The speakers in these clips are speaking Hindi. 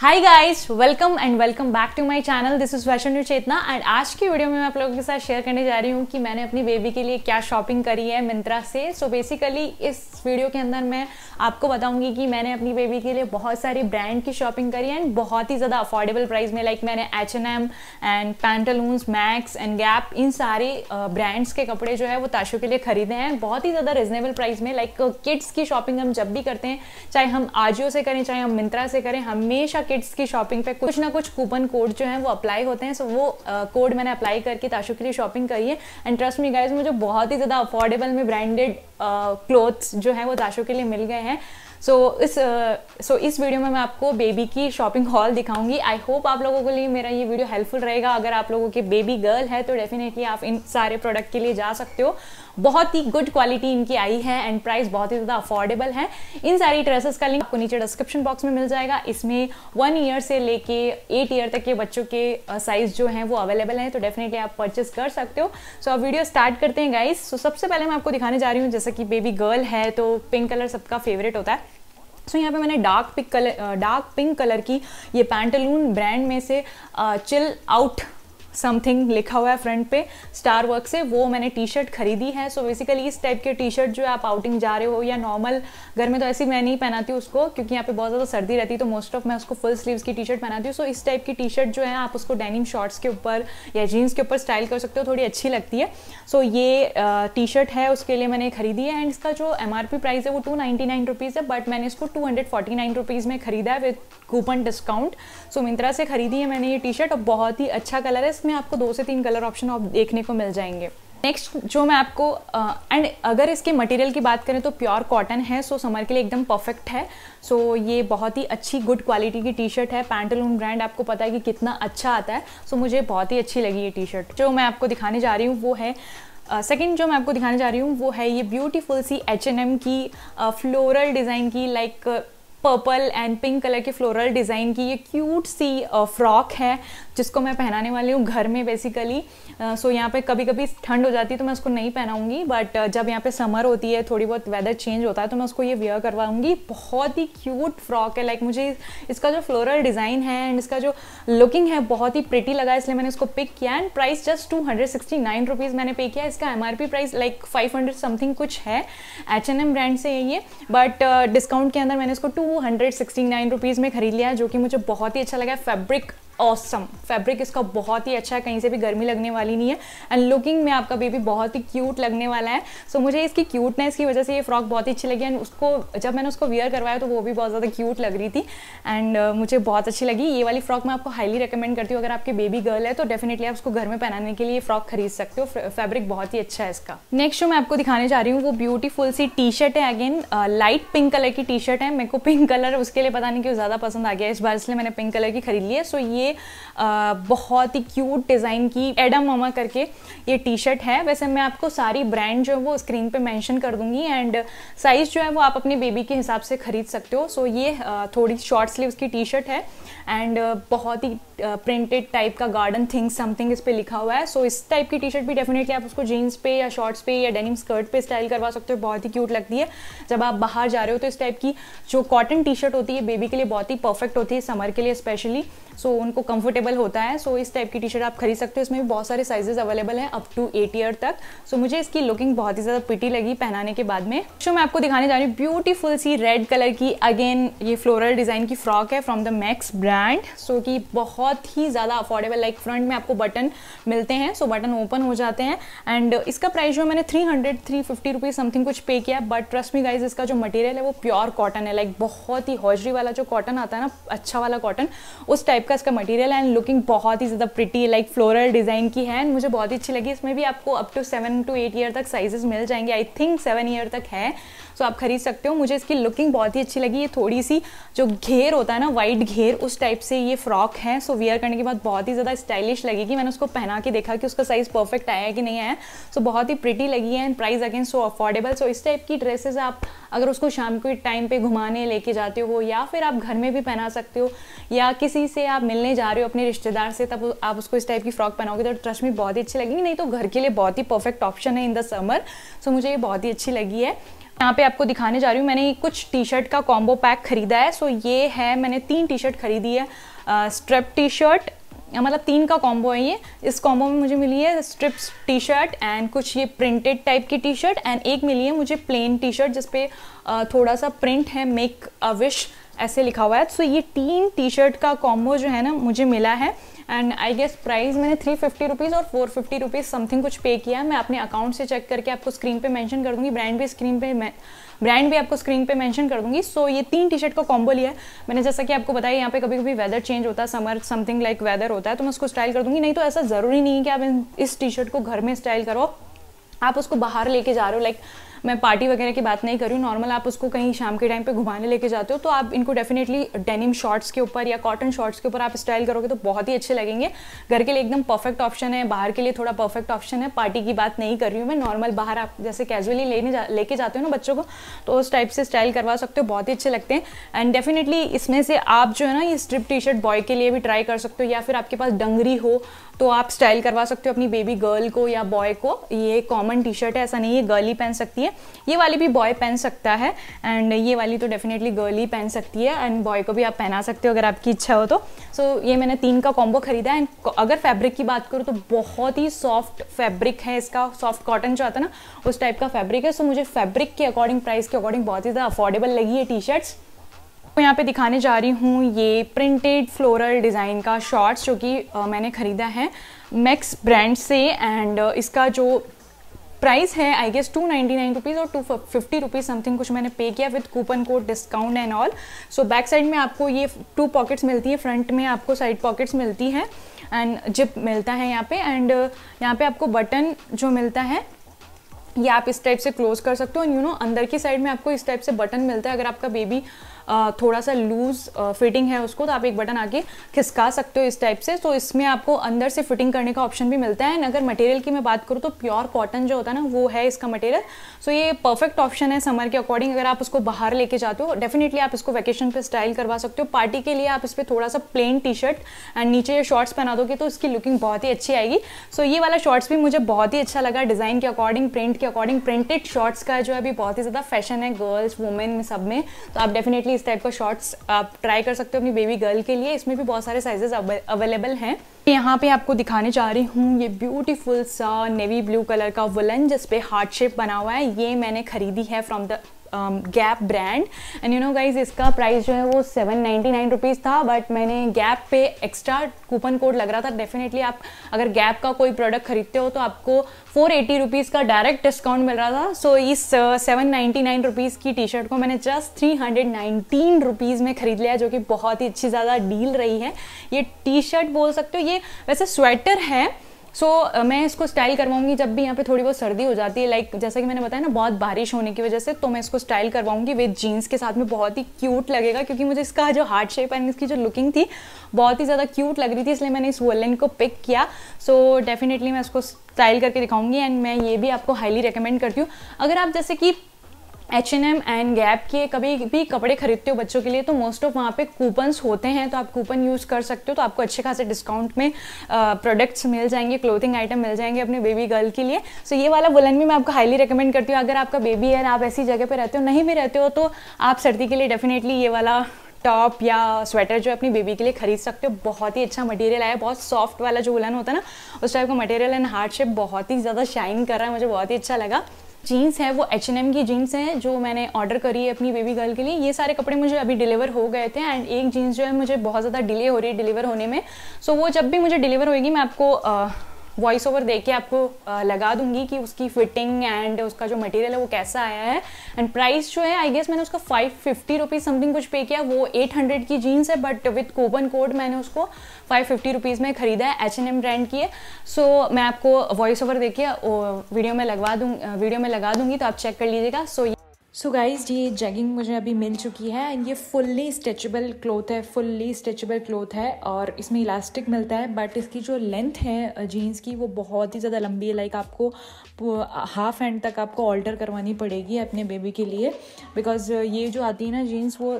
high guys welcome and welcome back to my channel this is वैशन चेतना एंड आज की वीडियो में मैं आप लोगों के साथ शेयर करने जा रही हूँ कि मैंने अपनी बेबी के लिए क्या शॉपिंग करी है मिंत्रा से सो so बेसिकली इस वीडियो के अंदर मैं आपको बताऊंगी कि मैंने अपनी बेबी के लिए बहुत सारी ब्रांड की शॉपिंग करी एंड बहुत ही ज़्यादा अफोर्डेबल प्राइस में लाइक like मैंने H N M and Pantaloons Max and Gap इन सारे ब्रांड्स के कपड़े जो है वो ताशो के लिए खरीदे हैं बहुत ही ज़्यादा रिजनेबल प्राइस में लाइक like, किड्स की शॉपिंग हम जब भी करते हैं चाहे हम आजियो से करें चाहे हम मिंत्रा से करें हमेशा किड्स की शॉपिंग पे कुछ ना कुछ कूपन कोड जो हैं वो अप्लाई होते हैं सो वो कोड मैंने अप्लाई करके ताशु के लिए शॉपिंग करी है एंड ट्रस्ट मी गाइज मुझे बहुत ही ज़्यादा अफोर्डेबल में ब्रांडेड क्लोथ्स जो हैं वो ताशु के लिए मिल गए हैं सो इस सो इस वीडियो में मैं आपको बेबी की शॉपिंग हॉल दिखाऊंगी आई होप आप लोगों के लिए मेरा ये वीडियो हेल्पफुल रहेगा अगर आप लोगों के बेबी गर्ल है तो डेफिनेटली आप इन सारे प्रोडक्ट के लिए जा सकते हो बहुत ही गुड क्वालिटी इनकी आई है एंड प्राइस बहुत ही ज़्यादा अफोर्डेबल है इन सारी ड्रेसेस का लिंक आपको नीचे डिस्क्रिप्शन बॉक्स में मिल जाएगा इसमें वन ईयर से लेके एट ईयर तक के बच्चों के साइज़ जो हैं वो अवेलेबल हैं तो डेफिनेटली आप परचेस कर सकते हो सो आप वीडियो स्टार्ट करते हैं गाइस सो सबसे पहले मैं आपको दिखाने जा रही हूँ जैसे कि बेबी गर्ल है तो पिंक कलर सबका फेवरेट होता है सो so, यहाँ पे मैंने dark pick colour dark pink colour की ये पैंटलून ब्रांड में से चिल uh, आउट समथिंग लिखा हुआ है फ्रंट पे स्टार वर्क से वो मैंने टी शर्ट खरीदी है सो बेसिकली इस टाइप के टी शर्ट जो है आप आउटिंग जा रहे हो या नॉर्मल घर में तो ऐसी मैं नहीं पहनाती हूँ उसको क्योंकि यहाँ पे बहुत ज़्यादा सर्दी रहती है तो मोस्ट ऑफ मैं उसको फुल स्लीव्स की टी शर्ट पहनाती हूँ सो so इस टाइप की टी शर्ट जो है आप उसको डेनिम शॉर्ट्स के ऊपर या जीन्स के ऊपर स्टाइल कर सकते हो थोड़ी अच्छी लगती है सो so ये टी शर्ट है उसके लिए मैंने खरीदी है एंड इसका जो एम आर पी प्राइस है वो टू नाइन्टी है बट मैंने इसको two hundred forty nine rupees में खरीदा है with coupon discount so Myntra से खरीदी है मैंने ये टी शर्ट और बहुत ही अच्छा कलर है इसमें आपको दो से तीन कलर ऑप्शन आप देखने को मिल जाएंगे नेक्स्ट जो मैं आपको एंड uh, अगर इसके मटेरियल की बात करें तो प्योर कॉटन है सो so समर के लिए एकदम परफेक्ट है सो so ये बहुत ही अच्छी गुड क्वालिटी की टी शर्ट है पैंटलून ब्रांड आपको पता है कि कितना अच्छा आता है सो so मुझे बहुत ही अच्छी लगी ये टी शर्ट जो मैं आपको दिखाने जा रही हूँ वो है सेकेंड uh, जो मैं आपको दिखाने जा रही हूँ वो है ये ब्यूटीफुल सी एच की फ्लोरल uh, डिज़ाइन की like like, uh, purple and pink colour के फ्लोरल डिज़ाइन की ये क्यूट सी फ्रॉक uh, है जिसको मैं पहनाने वाली हूँ घर में बेसिकली सो uh, यहाँ पे कभी कभी ठंड हो जाती है तो मैं उसको नहीं पहनाऊँगी बट uh, जब यहाँ पे समर होती है थोड़ी बहुत वेदर चेंज होता है तो मैं उसको ये वेयर करवाऊँगी बहुत ही क्यूट फ्रॉक है लाइक मुझे इसका जो फ्लोरल डिज़ाइन है एंड इसका जो लुकिंग है बहुत ही प्रिटी लगा इसलिए मैंने इसको पिक किया and price just two hundred sixty nine rupees मैंने पे किया इसका M R P price like five hundred something कुछ है एच एन एम ब्रांड से है ये बट डिस्काउंट के अंदर मैंने इसको two hundred sixty nine rupees में खरीद लिया जो कि मुझे बहुत ही अच्छा लगा फैब्रिक ऑसम फैब्रिक इसका बहुत ही अच्छा है कहीं से भी गर्मी लगने वाली नहीं है एंड लुकिंग में आपका बेबी बहुत ही क्यूट लगने वाला है सो so, मुझे इसकी क्यूटनेस की वजह से ये फ्रॉक बहुत ही अच्छी लगी एंड उसको जब मैंने उसको वियर करवाया तो वो भी बहुत ज़्यादा क्यूट लग रही थी एंड uh, मुझे बहुत अच्छी लगी ये वाली फ्रॉक मैं आपको हाईली रिकमेंड करती हूँ अगर आपकी बेबी गर्ल है तो डेफिनेटली आप उसको घर में पहनाने के लिए फ्रॉक खरीद सकते हो फैब्रिक बहुत ही अच्छा है इसका नेक्स्ट जो मैं आपको दिखाने जा रही हूँ वो ब्यूटीफुल सी टी शर्ट है अगेन लाइट पिंक कलर की टी शर्ट है मेरे को पिंक कलर उसके लिए पता नहीं क्यों ज़्यादा पसंद आ गया इस बार इसलिए मैंने पिंक कलर की खरीद ली है सो ये ये बहुत ही क्यूट डिज़ाइन की एडम मामा करके ये टी शर्ट है वैसे मैं आपको सारी ब्रांड जो है वो स्क्रीन पे मेंशन कर दूंगी एंड साइज़ जो है वो आप अपने बेबी के हिसाब से ख़रीद सकते हो सो so, ये थोड़ी शॉर्ट स्लीव्स की टी शर्ट है एंड बहुत ही प्रिंटेड टाइप का गार्डन थिंग समथिंग इस पर लिखा हुआ है सो so, इस टाइप की टी शर्ट भी डेफिनेटली आप उसको जीन्स पे या शॉर्ट्स पे या डेनिम स्कर्ट पे स्टाइल करवा सकते हो बहुत ही क्यूट लगती है जब आप बाहर जा रहे हो तो इस टाइप की जो कॉटन टी शर्ट होती है बेबी के लिए बहुत ही परफेक्ट होती है समर के लिए स्पेशली सो so, उनको कंफर्टेबल होता है सो so, इस टाइप की टी शर्ट आप खरीद सकते हो इसमें भी बहुत सारे साइजेस अवेलेबल हैं अप टू एट ईयर तक सो so, मुझे इसकी लुकिंग बहुत ही ज़्यादा पिटी लगी पहनाने के बाद में सो मैं आपको दिखाने जा रही हूँ ब्यूटीफुल सी रेड कलर की अगेन ये फ्लोरल डिज़ाइन की फ्रॉक है from the Max brand so कि बहुत बहुत ही ज़्यादा अफोर्डेबल लाइक फ्रंट में आपको बटन मिलते हैं सो बटन ओपन हो जाते हैं एंड इसका प्राइस जो मैंने three hundred three fifty rupees something कुछ पे किया बट ट्रस्ट मी गाइज इसका जो मटेरियल है वो प्योर कॉटन है लाइक बहुत ही हौजरी वाला जो कॉटन आता है ना अच्छा वाला कॉटन उस टाइप का इसका मटेरियल एंड लुकिंग बहुत ही ज़्यादा प्रिटी लाइक फ्लोरल डिज़ाइन की है एंड मुझे बहुत ही अच्छी लगी इसमें भी आपको up to seven to eight year तक साइजेस मिल जाएंगे आई थिंक सेवन ईयर तक है सो तो आप खरीद सकते हो मुझे इसकी लुकिंग बहुत ही अच्छी लगी ये थोड़ी सी जो घेर होता है ना वाइट घेर उस टाइप से ये फ्रॉक है सो वेयर करने के बाद बहुत ही ज़्यादा स्टाइलिश लगेगी मैंने उसको पहना के देखा कि उसका साइज़ परफेक्ट आया है कि नहीं आया सो बहुत ही प्रिटी लगी है and price again so affordable so इस टाइप की ड्रेसेस आप अगर उसको शाम के टाइम पे घुमाने लेके जाते हो या फिर आप घर में भी पहना सकते हो या किसी से आप मिलने जा रहे हो अपने रिश्तेदार से तब आप उसको इस टाइप की फ्रॉक पहनाओगे तो ट्रस्ट में बहुत ही अच्छी लगेगी नहीं तो घर के लिए बहुत ही परफेक्ट ऑप्शन है इन द समर सो मुझे ये बहुत ही अच्छी लगी है यहाँ पे आपको दिखाने जा रही हूँ मैंने कुछ टी शर्ट का कॉम्बो पैक खरीदा है सो ये है मैंने तीन टी शर्ट खरीदी है स्ट्रेप टी शर्ट मतलब तीन का कॉम्बो है ये इस कॉम्बो में मुझे मिली है स्ट्रिप्स टी शर्ट एंड कुछ ये प्रिंटेड टाइप की टी शर्ट एंड एक मिली है मुझे प्लेन टी शर्ट जिसपे थोड़ा सा प्रिंट है मेक अ विश ऐसे लिखा हुआ है सो so, ये तीन टी शर्ट का कॉम्बो जो है ना मुझे मिला है एंड आई गेस प्राइस मैंने थ्री फिफ्टी रुपीज़ और फोर फिफ्टी रुपीज़ समथिंग कुछ पे किया मैं अपने अकाउंट से चेक करके आपको स्क्रीन पे मेंशन कर दूँगी ब्रांड भी स्क्रीन पे मैं ब्रांड भी आपको स्क्रीन पे मेंशन कर दूंगी सो so, ये तीन टी शर्ट का कॉम्बो लिया है मैंने जैसा कि आपको बताया यहाँ पे कभी कभी वेदर चेंज होता है समर समथिंग लाइक वेदर होता है तो मैं उसको स्टाइल कर दूंगी नहीं तो ऐसा ज़रूरी नहीं है कि आप इस टी शर्ट को घर में स्टाइल करो आप उसको बाहर लेके जा रहे हो लाइक like, मैं पार्टी वगैरह की बात नहीं कर रही हूँ नॉर्मल आप उसको कहीं शाम के टाइम पे घुमाने लेके जाते हो तो आप इनको डेफिनेटली डेनिम शॉर्ट्स के ऊपर या कॉटन शॉर्ट्स के ऊपर आप स्टाइल करोगे तो बहुत ही अच्छे लगेंगे घर के लिए एकदम परफेक्ट ऑप्शन है बाहर के लिए थोड़ा परफेक्ट ऑप्शन है पार्टी की बात नहीं कर रही हूँ मैं नॉर्मल बाहर आप जैसे कैजुअली लेने जा लेके जाते हो ना बच्चों को तो उस टाइप से स्टाइल करवा सकते हो बहुत ही अच्छे लगते हैं एंड डेफिनेटली इसमें से आप जो है ना ये स्ट्रिप टी शर्ट बॉय के लिए भी ट्राई कर सकते हो या फिर आपके पास डंगरी हो तो आप स्टाइल करवा सकते हो अपनी बेबी गर्ल को या बॉय को ये कॉमन टी शर्ट है ऐसा नहीं है गर्ल ही पहन सकती है है ये वाली भी बॉय पहन सकता है एंड ये वाली तो डेफिनेटली गर्ल ही पहन सकती है एंड बॉय को भी आप पहना सकते हो अगर आपकी इच्छा हो तो सो so, ये मैंने तीन का कॉम्बो खरीदा है एंड अगर फैब्रिक की बात करूँ तो बहुत ही सॉफ्ट फैब्रिक है इसका सॉफ्ट कॉटन जो आता है ना उस टाइप का फैब्रिक है सो so, मुझे फैब्रिक के अकॉर्डिंग प्राइस के अकॉर्डिंग बहुत ही ज़्यादा अफोर्डेबल लगी है टी शर्ट्स तो यहाँ पे दिखाने जा रही हूँ ये प्रिंटेड फ्लोरल डिज़ाइन का शॉर्ट्स जो कि मैंने ख़रीदा है मैक्स ब्रांड से एंड इसका जो प्राइस है I guess two ninety nine rupees और टू फिफ्टी रुपीज़ समथिंग कुछ मैंने पे किया with coupon code discount and all so back side में आपको ये टू पॉकेट्स मिलती है फ्रंट में आपको साइड पॉकेट्स मिलती है एंड जिप मिलता है यहाँ पे एंड uh, यहाँ पे आपको बटन जो मिलता है ये आप इस टाइप से क्लोज कर सकते हो एंड यू नो अंदर की साइड में आपको इस टाइप से बटन मिलता है अगर आपका बेबी थोड़ा सा लूज फिटिंग है उसको तो आप एक बटन आके खिसका सकते हो इस टाइप से तो इसमें आपको अंदर से फिटिंग करने का ऑप्शन भी मिलता है एंड अगर मटेरियल की मैं बात करूँ तो प्योर कॉटन जो होता है ना वो है इसका मटेरियल सो ये परफेक्ट ऑप्शन है समर के अकॉर्डिंग अगर आप उसको बाहर लेके जाते हो डेफिनेटली आप इसको वैकेशन पर स्टाइल करवा सकते हो पार्टी के लिए आप इस पर थोड़ा सा प्लेन टी शर्ट एंड नीचे शॉर्ट्स पहना दोगे तो इसकी लुकिंग बहुत ही अच्छी आएगी सो ये वाला शॉर्ट्स भी मुझे बहुत ही अच्छा लगा डिज़ाइन के अकॉर्डिंग प्रिंट के अकॉर्डिंग प्रिंटेड शॉर्ट्स का जो है अभी बहुत ही ज़्यादा फैशन है गर्ल्स वुमेन सब में तो आप डेफिनेटली इस टाइप का शॉर्ट्स आप ट्राई कर सकते हो अपनी बेबी गर्ल के लिए इसमें भी बहुत सारे साइजेस अवेलेबल हैं यहाँ पे आपको दिखाने जा रही हूँ ये ब्यूटीफुल सा नेवी ब्लू कलर का वुलन जिसपे हार्ट शेप बना हुआ है ये मैंने खरीदी है from the Gap brand and you know guys इसका प्राइस जो है वो सेवन नाइन्टी नाइन रुपीज़ था बट मैंने गैप पे एक्स्ट्रा कूपन कोड लग रहा था डेफिनेटली आप अगर गैप का कोई प्रोडक्ट खरीदते हो तो आपको फोर एटी रुपीज़ का डायरेक्ट डिस्काउंट मिल रहा था सो so, इस सेवन नाइन्टी नाइन रुपीज़ की टी शर्ट को मैंने just three hundred nineteen rupees में खरीद लिया जो कि बहुत ही अच्छी ज़्यादा डील रही है ये टी शर्ट बोल सकते हो ये वैसे स्वेटर है सो so, uh, मैं इसको स्टाइल करवाऊंगी जब भी यहाँ पे थोड़ी बहुत सर्दी हो जाती है लाइक like, जैसा कि मैंने बताया ना बहुत बारिश होने की वजह से तो मैं इसको स्टाइल करवाऊंगी विद जीन्स के साथ में बहुत ही क्यूट लगेगा क्योंकि मुझे इसका जो हार्ट शेप एंड इसकी जो लुकिंग थी बहुत ही ज़्यादा क्यूट लग रही थी इसलिए मैंने इस वोलन को पिक किया सो so, डेफिनेटली मैं इसको स्टाइल करके दिखाऊंगी एंड मैं ये भी आपको हाईली रिकमेंड करती हूँ अगर आप जैसे कि H N M and Gap के कभी भी कपड़े खरीदते हो बच्चों के लिए तो मोस्ट ऑफ वहाँ पे कूपन्स होते हैं तो आप कूपन यूज़ कर सकते हो तो आपको अच्छे खासे डिस्काउंट में प्रोडक्ट्स मिल जाएंगे क्लोथिंग आइटम मिल जाएंगे अपने बेबी गर्ल के लिए सो so, ये वाला वुलन भी मैं आपको हाईली रिकमेंड करती हूँ अगर आपका बेबी है आप ऐसी जगह पर रहते हो नहीं भी रहते हो तो आप सर्दी के लिए डेफिनेटली ये वाला टॉप या स्वेटर जो अपनी बेबी के लिए खरीद सकते हो बहुत ही अच्छा मटेरियल आया बहुत सॉफ्ट वाला जो वुलन होता है ना उस टाइप का मटेरियल एंड हार्ड शेप बहुत ही ज़्यादा शाइन कर रहा है मुझे बहुत ही अच्छा लगा जीन्स हैं वो एच H&M की जीन्स हैं जो मैंने ऑर्डर करी है अपनी बेबी गर्ल के लिए ये सारे कपड़े मुझे अभी डिलीवर हो गए थे एंड एक जीन्स जो है मुझे बहुत ज़्यादा डिले हो रही है डिलीवर होने में सो so, वो जब भी मुझे डिलीवर होगी मैं आपको वॉइस ओवर दे के आपको लगा दूंगी कि उसकी फिटिंग एंड उसका जो मटेरियल है वो कैसा आया है एंड प्राइस जो है आई गेस मैंने उसका फाइव फिफ्टी रुपीज़ समथिंग कुछ पे किया वो एट हंड्रेड की जीन्स है बट विथ कूपन कोड मैंने उसको फाइव फिफ्टी रुपीज़ में ख़रीदा है एच एन एम ब्रांड की है सो so, मैं आपको वॉइस ओवर दे के वीडियो में लगवा दूँ वीडियो में लगा दूँगी तो आप चेक कर लीजिएगा सो so, सो गाइज ये जैगिंग मुझे अभी मिल चुकी है एंड ये फुल्ली स्ट्रेचबल क्लोथ है फुल्ली स्ट्रेचबल क्लोथ है और इसमें इलास्टिक मिलता है बट इसकी जो लेंथ है जीन्स की वो बहुत ही ज़्यादा लंबी है लाइक आपको हाफ हैंड तक आपको ऑल्टर करवानी पड़ेगी अपने बेबी के लिए बिकॉज ये जो आती है ना जीन्स वो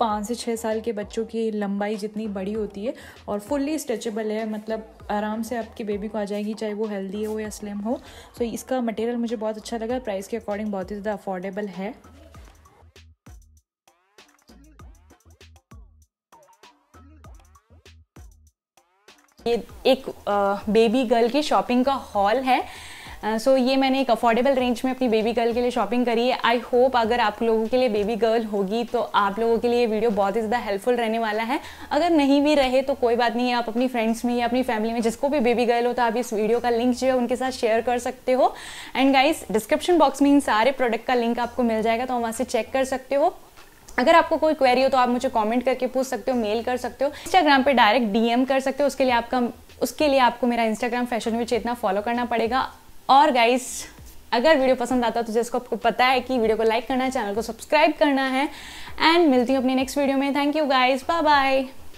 पाँच से छः साल के बच्चों की लंबाई जितनी बड़ी होती है और फुल्ली स्ट्रेचेबल है मतलब आराम से आपकी बेबी को आ जाएगी चाहे वो हेल्दी हो या स्लिम हो सो so, इसका मटेरियल मुझे बहुत अच्छा लगा प्राइस के अकॉर्डिंग बहुत ही ज़्यादा अफोर्डेबल है ये एक बेबी गर्ल की शॉपिंग का हॉल है सो uh, ये मैंने एक अफोर्डेबल रेंज में अपनी बेबी गर्ल के लिए शॉपिंग करी है आई होप अगर आप लोगों के लिए बेबी गर्ल होगी तो आप लोगों के लिए वीडियो बहुत ही ज़्यादा हेल्पफुल रहने वाला है अगर नहीं भी रहे तो कोई बात नहीं है आप अपनी फ्रेंड्स में या अपनी फैमिली में जिसको भी बेबी गर्ल हो तो आप इस वीडियो का लिंक जो है उनके साथ शेयर कर सकते हो एंड गाइज डिस्क्रिप्शन बॉक्स में इन सारे प्रोडक्ट का लिंक आपको मिल जाएगा तो वहाँ से चेक कर सकते हो अगर आपको कोई क्वेरी हो तो आप मुझे कमेंट करके पूछ सकते हो मेल कर सकते हो इंस्टाग्राम पे डायरेक्ट डीएम कर सकते हो उसके लिए आपका उसके लिए आपको मेरा इंस्टाग्राम फैशन विच इतना फॉलो करना पड़ेगा और गाइस अगर वीडियो पसंद आता तो जिसको आपको पता है कि वीडियो को लाइक करना है चैनल को सब्सक्राइब करना है एंड मिलती हूँ अपने नेक्स्ट वीडियो में thank you guys bye bye